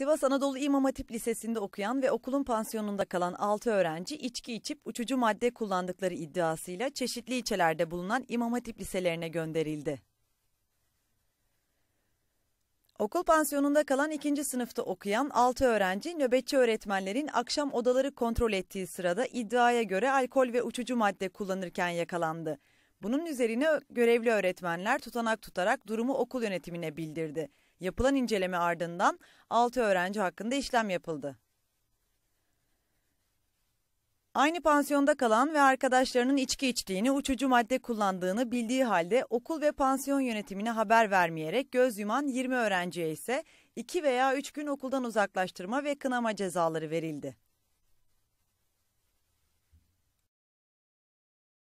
Sivas Anadolu İmam Hatip Lisesi'nde okuyan ve okulun pansiyonunda kalan 6 öğrenci içki içip uçucu madde kullandıkları iddiasıyla çeşitli ilçelerde bulunan İmam Hatip liselerine gönderildi. Okul pansiyonunda kalan ikinci sınıfta okuyan 6 öğrenci nöbetçi öğretmenlerin akşam odaları kontrol ettiği sırada iddiaya göre alkol ve uçucu madde kullanırken yakalandı. Bunun üzerine görevli öğretmenler tutanak tutarak durumu okul yönetimine bildirdi. Yapılan inceleme ardından 6 öğrenci hakkında işlem yapıldı. Aynı pansiyonda kalan ve arkadaşlarının içki içtiğini, uçucu madde kullandığını bildiği halde okul ve pansiyon yönetimine haber vermeyerek göz yuman 20 öğrenciye ise 2 veya 3 gün okuldan uzaklaştırma ve kınama cezaları verildi.